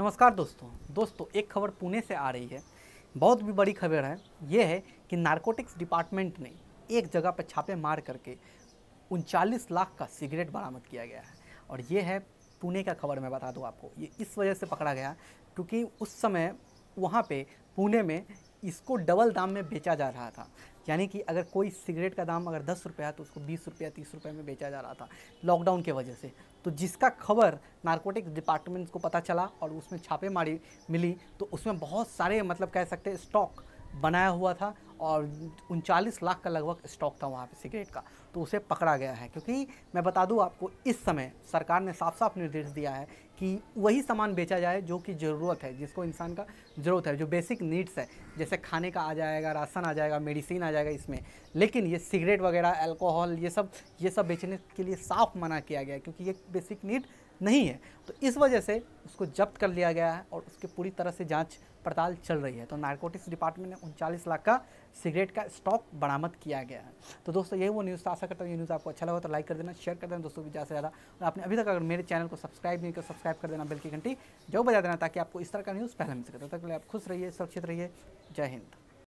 नमस्कार दोस्तों दोस्तों एक खबर पुणे से आ रही है बहुत भी बड़ी खबर है ये है कि नारकोटिक्स डिपार्टमेंट ने एक जगह पर छापे मार करके उनचालीस लाख का सिगरेट बरामद किया गया है और ये है पुणे का खबर मैं बता दूँ आपको ये इस वजह से पकड़ा गया क्योंकि उस समय वहाँ पे पुणे में इसको डबल दाम में बेचा जा रहा था यानी कि अगर कोई सिगरेट का दाम अगर दस रुपया तो उसको बीस रुपया तीस रुपये में बेचा जा रहा था लॉकडाउन के वजह से तो जिसका खबर नारकोटिक्स डिपार्टमेंट को पता चला और उसमें छापेमारी मिली तो उसमें बहुत सारे मतलब कह सकते हैं स्टॉक बनाया हुआ था और उनचालीस लाख का लगभग स्टॉक था वहाँ पे सिगरेट का तो उसे पकड़ा गया है क्योंकि मैं बता दूँ आपको इस समय सरकार ने साफ साफ निर्देश दिया है कि वही सामान बेचा जाए जो कि ज़रूरत है जिसको इंसान का ज़रूरत है जो बेसिक नीड्स है जैसे खाने का आ जाएगा राशन आ जाएगा मेडिसिन आ जाएगा इसमें लेकिन ये सिगरेट वगैरह अल्कोहल ये सब ये सब बेचने के लिए साफ मना किया गया क्योंकि ये बेसिक नीड नहीं है तो इस वजह से उसको जब्त कर लिया गया है और उसकी पूरी तरह से जाँच पड़ताल चल रही है तो नारकोटिक्स डिपार्टमेंट ने उनचालीस लाख का सिगरेट का स्टॉक बरामद किया गया है तो दोस्तों यही वो न्यूज़ आशा करता हूँ ये न्यूज़ आपको अच्छा लगा तो लाइक कर देना शेयर कर देना दोस्तों भी ज़्यादा से ज़्यादा और आपने अभी तक अगर मेरे चैनल को सब्सक्राइब नहीं किया सब्सक्राइब सब्सक्राइब कर देना बिल की घंटी जो बजा देना ताकि आपको इस तरह का न्यूज़ पहले मिल सके तब के तक आप खुश रहिए सुरक्षित रहिए जय हिंद